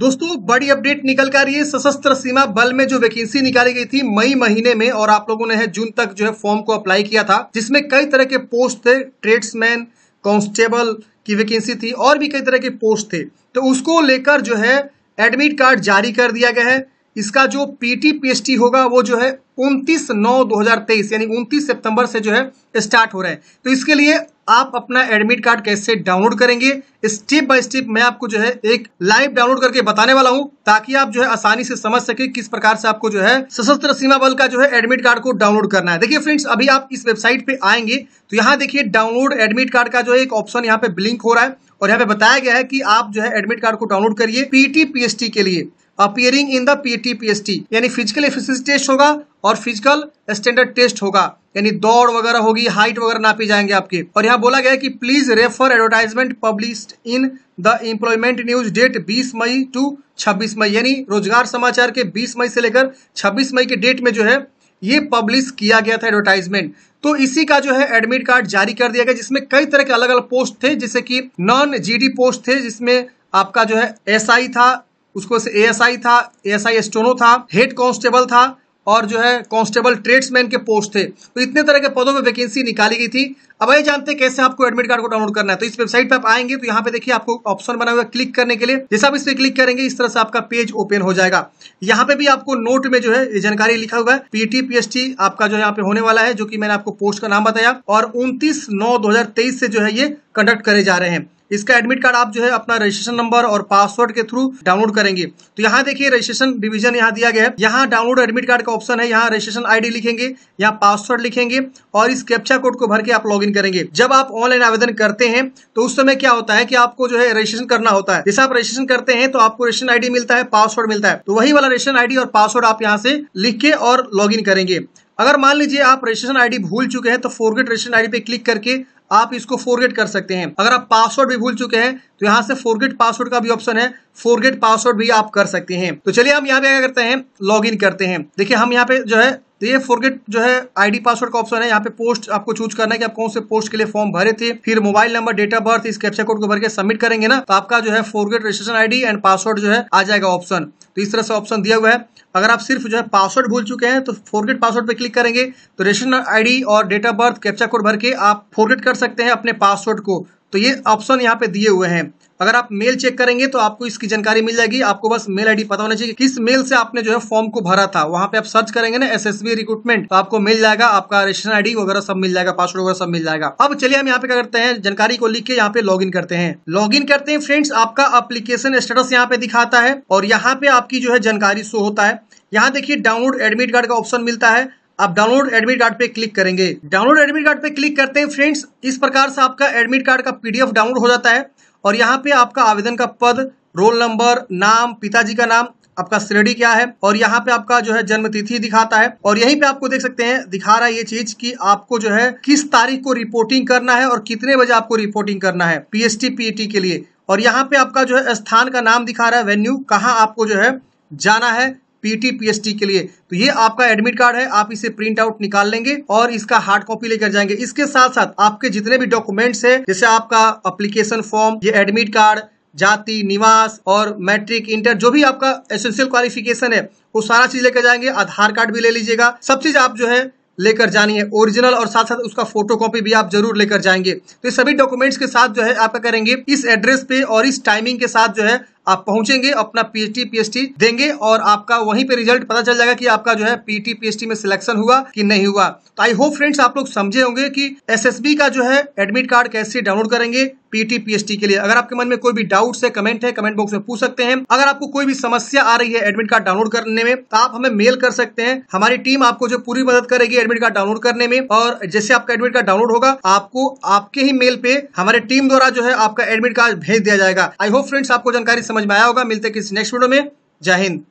दोस्तों बड़ी अपडेट निकल कर रही है सशस्त्र सीमा बल में जो वैकेंसी निकाली गई थी मई महीने में और आप लोगों ने है जून तक जो है फॉर्म को अप्लाई किया था जिसमें कई तरह के पोस्ट थे ट्रेड्समैन कांस्टेबल की वैकेंसी थी और भी कई तरह के पोस्ट थे तो उसको लेकर जो है एडमिट कार्ड जारी कर दिया गया है इसका जो पीटी टी होगा वो जो है उनतीस नौ 2023 यानी 29 सितंबर से जो है स्टार्ट हो रहा है तो इसके लिए आप अपना एडमिट कार्ड कैसे डाउनलोड करेंगे स्टेप बाय स्टेप मैं आपको जो है एक लाइव डाउनलोड करके बताने वाला हूं ताकि आप जो है आसानी से समझ सके किस प्रकार से आपको जो है सशस्त्र सीमा बल का जो है एडमिट कार्ड को डाउनलोड करना है देखिए फ्रेंड्स अभी आप इस वेबसाइट पे आएंगे तो यहाँ देखिए डाउनलोड एडमिट कार्ड का जो है एक ऑप्शन यहाँ पे ब्लिंक हो रहा है और यहाँ पे बताया गया है की आप जो है एडमिट कार्ड को डाउनलोड करिए पीटी पीएसटी के लिए appearing in the PT PST यानी फिजिकल एफिस टेस्ट होगा और फिजिकल स्टैंडर्ड टेस्ट होगा यानी दौड़ वगैरह होगी हाइट वगैरह नापी जाएंगे आपके और यहाँ बोला गया है कि please refer advertisement publish in the employment news date 20 May to 26 May यानी रोजगार समाचार के 20 मई से लेकर 26 मई के डेट में जो है ये पब्लिश किया गया था एडवर्टाइजमेंट तो इसी का जो है एडमिट कार्ड जारी कर दिया गया जिसमें कई तरह के अलग अलग पोस्ट थे जैसे कि नॉन जी पोस्ट थे जिसमें आपका जो है एस था उसको से एएसआई था एस स्टोनो था हेड कॉन्स्टेबल था और जो है कांस्टेबल ट्रेड्समैन के पोस्ट थे तो इतने तरह के पदों में वैकेंसी निकाली गई थी अब ये जानते हैं कैसे आपको एडमिट कार्ड को डाउनलोड करना है तो इस वेबसाइट पर आप आएंगे तो यहाँ पे देखिए आपको ऑप्शन बना हुआ क्लिक करने के लिए जैसे आप इस पर क्लिक करेंगे इस तरह से आपका पेज ओपन हो जाएगा यहाँ पे भी आपको नोट में जो है जानकारी लिखा हुआ है पीटी पीएसटी आपका जो यहाँ पे होने वाला है जो की मैंने आपको पोस्ट का नाम बताया और उनतीस नौ दो से जो है ये कंडक्ट करे जा रहे हैं इसका एडमिट कार्ड आप जो है अपना रजिस्ट्रेशन नंबर और पासवर्ड के थ्रू डाउनलोड करेंगे तो यहाँ देखिए रजिस्ट्रेशन डिवीजन यहाँ दिया गया है यहाँ डाउनलोड एडमिट कार्ड का ऑप्शन है यहाँ रजिस्ट्रेशन आईडी लिखेंगे यहाँ पासवर्ड लिखेंगे और इस कैप्चा कोड को भर के आप लॉग करेंगे जब आप ऑनलाइन आवेदन करते हैं तो उस समय क्या होता है की आपको जो है रजिस्ट्रेशन करना होता है जैसे आप रजिस्ट्रेशन करते हैं तो आपको रजिस्ट्रेशन आईडी मिलता है पासवर्ड मिलता है तो वही वाला रजिस्ट्रेशन आईडी और पासवर्ड आप यहाँ से लिख के और लॉग करेंगे अगर मान लीजिए आप रजिस्ट्रेशन आईडी भूल चुके हैं तो फोरगेट रजिस्ट्रेशन आईडी पे क्लिक करके आप इसको फोरगेट कर सकते हैं अगर आप पासवर्ड भी भूल चुके हैं तो यहाँ से फोरगेट पासवर्ड का भी ऑप्शन है फोरगेट पासवर्ड भी आप कर सकते हैं तो चलिए हम यहाँ पे क्या करते हैं लॉग इन करते हैं देखिए हम यहाँ पे जो है तो ये फॉरगेट जो है आईडी पासवर्ड का ऑप्शन है यहाँ पे पोस्ट आपको चूज करना है कि आप कौन से पोस्ट के लिए फॉर्म भरे थे फिर mobile number date of birth इस कैप्चा कोड को भर के सबमिट करेंगे ना तो आपका जो है forget registration ID and password जो है आ जाएगा ऑप्शन तो इस तरह से ऑप्शन दिया हुआ है अगर आप सिर्फ जो है पासवर्ड भूल चुके हैं तो फॉरगेट पासवर्ड पे क्लिक करेंगे तो रजिस्ट्रेशन आई और date of birth captcha code भर के आप फॉरगेट कर सकते हैं अपने पासवर्ड को तो ये ऑप्शन यहाँ पे दिए हुए हैं अगर आप मेल चेक करेंगे तो आपको इसकी जानकारी मिल जाएगी आपको बस मेल आईडी पता होना चाहिए कि किस मेल से आपने जो है फॉर्म को भरा था वहां पे आप सर्च करेंगे ना एसएसबी रिक्रूटमेंट तो आपको मिल जाएगा आपका रेशन आईडी वगैरह सब मिल जाएगा पासवर्ड वगैरह सब मिल जाएगा अब चलिए हम यहाँ पे क्या करते हैं जानकारी को लिख के यहाँ पे लॉग करते हैं लॉग करते हैं फ्रेंड्स आपका अप्लीकेशन स्टेटस यहाँ पे दिखाता है और यहाँ पे आपकी जो है जानकारी शो होता है यहाँ देखिए डाउनलोड एडमिट कार्ड का ऑप्शन मिलता है आप डाउनलोड एडमिट कार्ड पे क्लिक करेंगे डाउनलोड एडमिट कार्ड पे क्लिक करते हैं फ्रेंड्स इस प्रकार से आपका एडमिट कार्ड का पीडीएफ डाउनलोड हो जाता है और यहाँ पे आपका आवेदन का पद रोल नंबर नाम पिताजी का नाम आपका श्रेणी क्या है और यहाँ पे आपका जो है जन्म तिथि दिखाता है और यहीं पे आपको देख सकते हैं दिखा रहा है ये चीज कि आपको जो है किस तारीख को रिपोर्टिंग करना है और कितने बजे आपको रिपोर्टिंग करना है पी पीएटी e के लिए और यहाँ पे आपका जो है स्थान का नाम दिखा रहा है वेन्यू कहाँ आपको जो है जाना है पीटी पीएसटी के लिए तो ये आपका एडमिट कार्ड है आप इसे प्रिंट आउट निकाल लेंगे और इसका हार्ड कॉपी लेकर जाएंगे इसके साथ साथ आपके जितने भी डॉक्यूमेंट्स है जैसे आपका अप्लीकेशन फॉर्म ये एडमिट कार्ड जाति निवास और मैट्रिक इंटर जो भी आपका एसेंशियल क्वालिफिकेशन है वो सारा चीज लेकर जाएंगे आधार कार्ड भी ले लीजिएगा सब चीज आप जो है लेकर जानी है ओरिजिनल और साथ साथ उसका फोटो कॉपी भी आप जरूर लेकर जाएंगे तो ये सभी डॉक्यूमेंट्स के साथ जो है आपका करेंगे इस एड्रेस पे और इस टाइमिंग के साथ जो है आप पहुंचेंगे अपना पीएचडी पीएचटी देंगे और आपका वहीं पे रिजल्ट पता चल जाएगा कि आपका जो है पीटी पीएचटी में सिलेक्शन हुआ कि नहीं हुआ तो आई होप फ्रेंड्स आप लोग समझे होंगे कि एसएसबी का जो है एडमिट कार्ड कैसे डाउनलोड करेंगे पीटी पीएचटी के लिए अगर आपके मन में कोई भी डाउट है कमेंट है कमेंट बॉक्स में पूछ सकते हैं अगर आपको कोई भी समस्या आ रही है एडमिट कार्ड डाउनलोड करने में तो आप हमें मेल कर सकते हैं हमारी टीम आपको जो पूरी मदद करेगी एडमिट कार्ड डाउनलोड करने में और जैसे आपका एडमिट कार्ड डाउनलोड होगा आपको आपके ही मेल पे हमारे टीम द्वारा जो है आपका एडमिट कार्ड भेज दिया जाएगा आई होप फ्रेंड्स आपको जानकारी समझ में आया होगा मिलते किसी नेक्स्ट वीडियो में जय हिंद